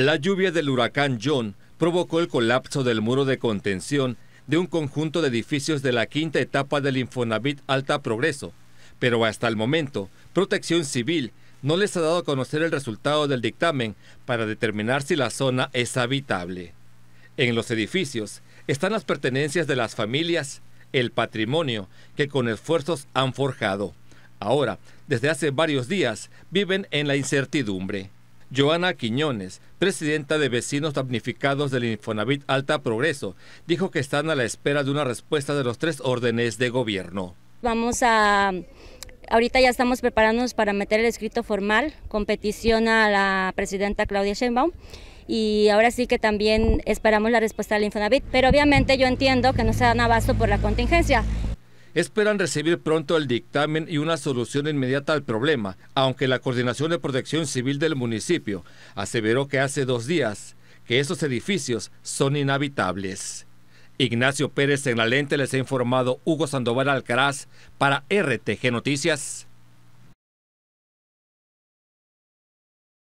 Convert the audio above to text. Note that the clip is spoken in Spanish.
La lluvia del huracán John provocó el colapso del muro de contención de un conjunto de edificios de la quinta etapa del Infonavit Alta Progreso, pero hasta el momento, Protección Civil no les ha dado a conocer el resultado del dictamen para determinar si la zona es habitable. En los edificios están las pertenencias de las familias, el patrimonio que con esfuerzos han forjado. Ahora, desde hace varios días, viven en la incertidumbre. Joana Quiñones, presidenta de Vecinos Damnificados del Infonavit Alta Progreso, dijo que están a la espera de una respuesta de los tres órdenes de gobierno. Vamos a ahorita ya estamos preparándonos para meter el escrito formal con petición a la presidenta Claudia Sheinbaum y ahora sí que también esperamos la respuesta del Infonavit, pero obviamente yo entiendo que no se dan abasto por la contingencia esperan recibir pronto el dictamen y una solución inmediata al problema, aunque la Coordinación de Protección Civil del municipio aseveró que hace dos días que esos edificios son inhabitables. Ignacio Pérez en la lente les ha informado Hugo Sandoval Alcaraz para RTG Noticias.